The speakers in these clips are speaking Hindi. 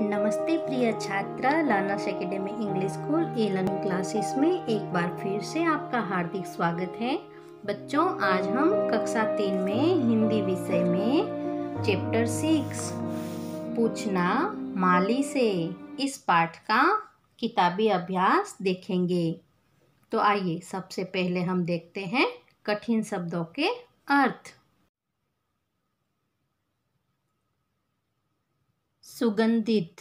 नमस्ते प्रिय छात्रा लानस academy English school A classes में एक बार फिर से आपका हार्दिक स्वागत है बच्चों आज हम कक्षा तीन में हिंदी विषय में चैप्टर सिक्स पूछना माली से इस पाठ का किताबी अभ्यास देखेंगे तो आइए सबसे पहले हम देखते हैं कठिन शब्दों के अर्थ सुगंधित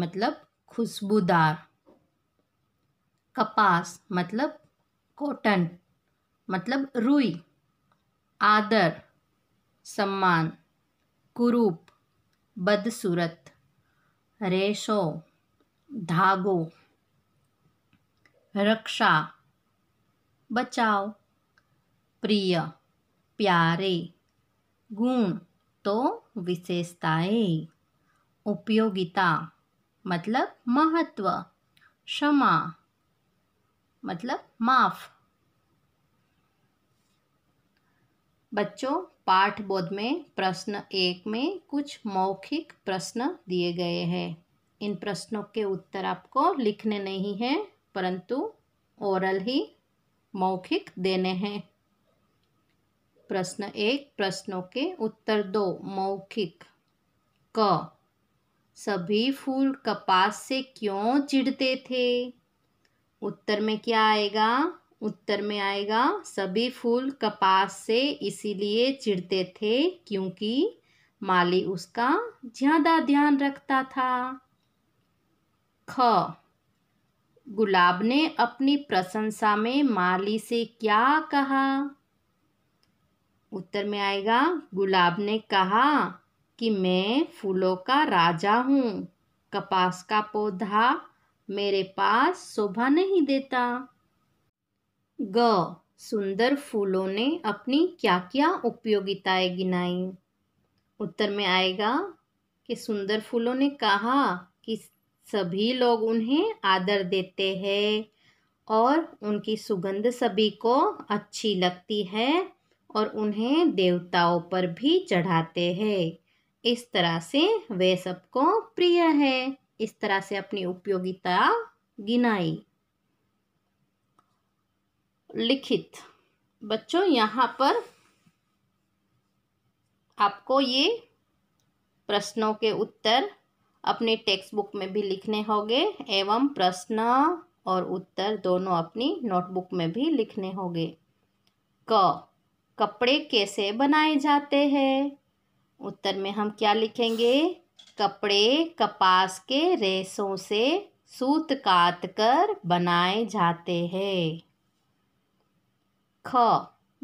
मतलब खुशबूदार कपास मतलब कॉटन मतलब रुई आदर सम्मान कुरूप बदसूरत रेशो धागो रक्षा बचाओ प्रिय प्यारे गुण तो विशेषताएं उपयोगिता मतलब महत्व क्षमा मतलब माफ बच्चों पाठ बोध में प्रश्न एक में कुछ मौखिक प्रश्न दिए गए हैं इन प्रश्नों के उत्तर आपको लिखने नहीं हैं परंतु ओरल ही मौखिक देने हैं प्रश्न एक प्रश्नों के उत्तर दो मौखिक क सभी फूल कपास से क्यों चिढ़ते थे उत्तर में क्या आएगा उत्तर में आएगा सभी फूल कपास से इसीलिए चिढ़ते थे क्योंकि माली उसका ज़्यादा ध्यान रखता था ख गुलाब ने अपनी प्रशंसा में माली से क्या कहा उत्तर में आएगा गुलाब ने कहा कि मैं फूलों का राजा हूँ कपास का पौधा मेरे पास शोभा नहीं देता ग सुंदर फूलों ने अपनी क्या क्या उपयोगिताएं गिनाई उत्तर में आएगा कि सुंदर फूलों ने कहा कि सभी लोग उन्हें आदर देते हैं और उनकी सुगंध सभी को अच्छी लगती है और उन्हें देवताओं पर भी चढ़ाते हैं इस तरह से वे सबको प्रिय है इस तरह से अपनी उपयोगिता गिनाई लिखित बच्चों यहाँ पर आपको ये प्रश्नों के उत्तर अपने टेक्स्ट बुक में भी लिखने होंगे एवं प्रश्न और उत्तर दोनों अपनी नोटबुक में भी लिखने होंगे क कपड़े कैसे बनाए जाते हैं उत्तर में हम क्या लिखेंगे कपड़े कपास के रेशों से सूत काट कर बनाए जाते हैं ख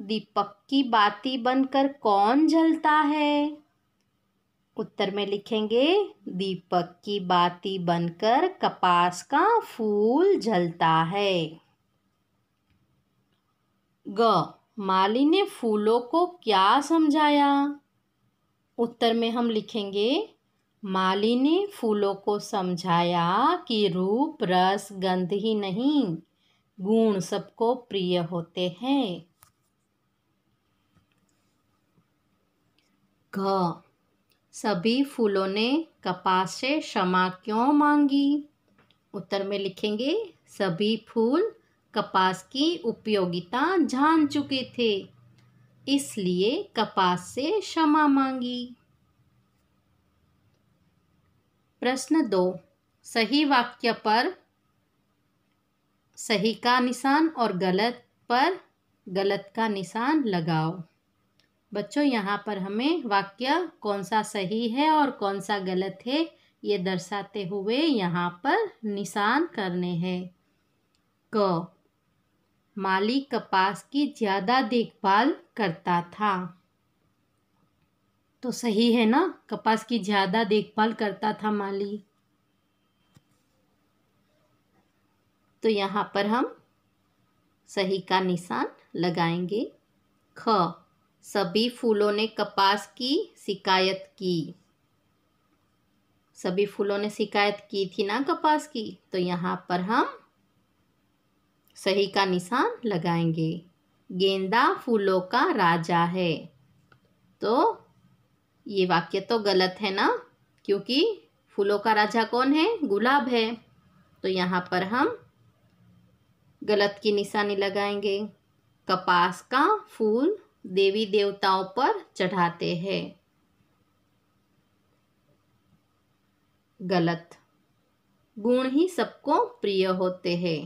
दीपक की बाती बनकर कौन जलता है उत्तर में लिखेंगे दीपक की बाती बनकर कपास का फूल जलता है ग माली ने फूलों को क्या समझाया उत्तर में हम लिखेंगे माली ने फूलों को समझाया कि रूप रस गंध ही नहीं गुण सबको प्रिय होते हैं घ सभी फूलों ने कपास से क्षमा क्यों मांगी उत्तर में लिखेंगे सभी फूल कपास की उपयोगिता जान चुके थे इसलिए कपास से क्षमा मांगी प्रश्न दो सही वाक्य पर सही का निशान और गलत पर गलत का निशान लगाओ बच्चों यहाँ पर हमें वाक्य कौन सा सही है और कौन सा गलत है ये दर्शाते हुए यहाँ पर निशान करने हैं क माली कपास की ज़्यादा देखभाल करता था तो सही है ना कपास की ज़्यादा देखभाल करता था माली तो यहाँ पर हम सही का निशान लगाएंगे ख सभी फूलों ने कपास की शिकायत की सभी फूलों ने शिकायत की थी ना कपास की तो यहाँ पर हम सही का निशान लगाएंगे गेंदा फूलों का राजा है तो ये वाक्य तो गलत है ना क्योंकि फूलों का राजा कौन है गुलाब है तो यहाँ पर हम गलत की निशानी लगाएंगे कपास का फूल देवी देवताओं पर चढ़ाते हैं गलत गुण ही सबको प्रिय होते हैं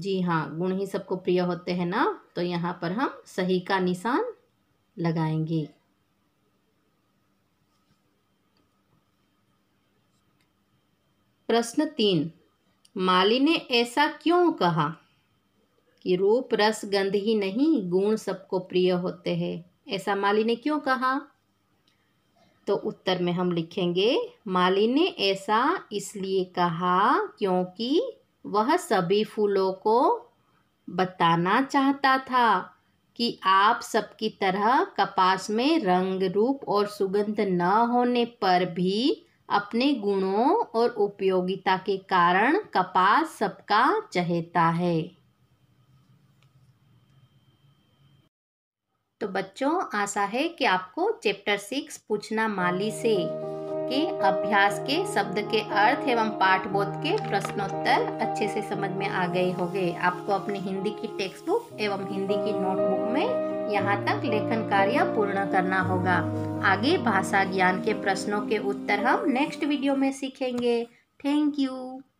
जी हाँ गुण ही सबको प्रिय होते हैं ना तो यहाँ पर हम सही का निशान लगाएंगे प्रश्न तीन माली ने ऐसा क्यों कहा कि रूप रस गंध ही नहीं गुण सबको प्रिय होते हैं ऐसा माली ने क्यों कहा तो उत्तर में हम लिखेंगे माली ने ऐसा इसलिए कहा क्योंकि वह सभी फूलों को बताना चाहता था कि आप सबकी तरह कपास में रंग रूप और सुगंध न होने पर भी अपने गुणों और उपयोगिता के कारण कपास सबका चहेता है तो बच्चों आशा है कि आपको चैप्टर सिक्स पूछना माली से कि अभ्यास के शब्द के अर्थ एवं पाठ बोध के प्रश्नोत्तर अच्छे से समझ में आ गए होंगे आपको अपनी हिंदी की टेक्स्ट बुक एवं हिंदी की नोटबुक में यहाँ तक लेखन कार्य पूर्ण करना होगा आगे भाषा ज्ञान के प्रश्नों के उत्तर हम नेक्स्ट वीडियो में सीखेंगे थैंक यू